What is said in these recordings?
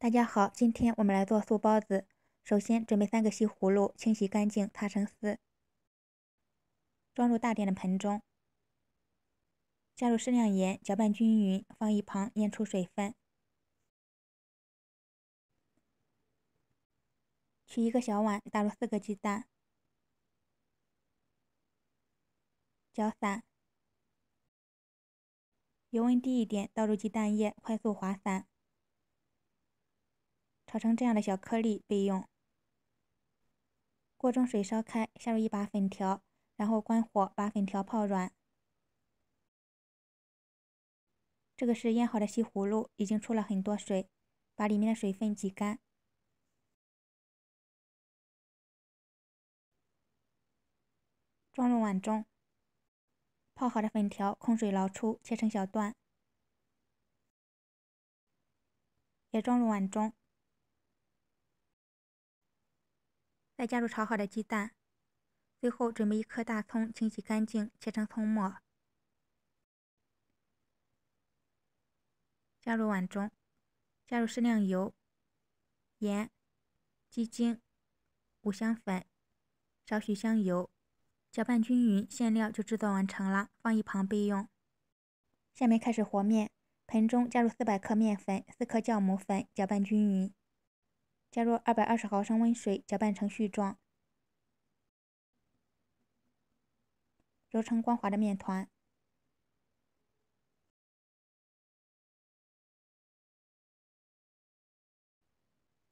大家好，今天我们来做素包子。首先准备三个西葫芦，清洗干净，擦成丝，装入大点的盆中，加入适量盐，搅拌均匀，放一旁腌出水分。取一个小碗，打入四个鸡蛋，搅散。油温低一点，倒入鸡蛋液，快速滑散。炒成这样的小颗粒备用。锅中水烧开，下入一把粉条，然后关火，把粉条泡软。这个是腌好的西葫芦，已经出了很多水，把里面的水分挤干，装入碗中。泡好的粉条控水捞出，切成小段，也装入碗中。再加入炒好的鸡蛋，最后准备一颗大葱，清洗干净，切成葱末，加入碗中，加入适量油、盐、鸡精、五香粉、少许香油，搅拌均匀，馅料就制作完成了，放一旁备用。下面开始和面，盆中加入四百克面粉，四克酵母粉，搅拌均匀。加入二百二十毫升温水，搅拌成絮状，揉成光滑的面团。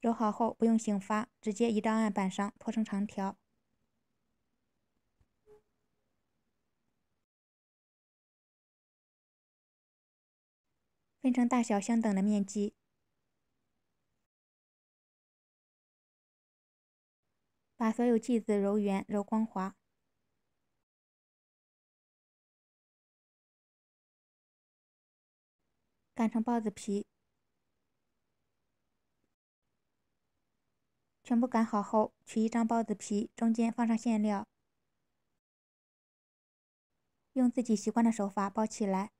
揉好后不用醒发，直接移到案板上搓成长条，分成大小相等的面积，把所有剂子揉圆、揉光滑，擀成包子皮。全部擀好后，取一张包子皮，中间放上馅料，用自己习惯的手法包起来。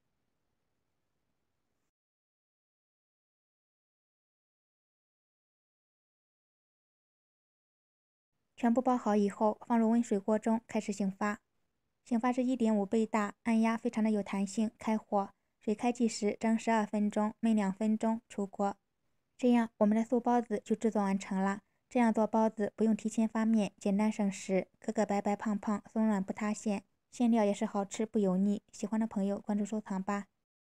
全部包好以后，放入温水锅中开始醒发，醒发至一点五倍大，按压非常的有弹性。开火，水开计时蒸十二分钟，焖两分钟出锅。这样我们的素包子就制作完成了。这样做包子不用提前发面，简单省时，可可白白胖胖，松软不塌陷，馅料也是好吃不油腻。喜欢的朋友关注收藏吧。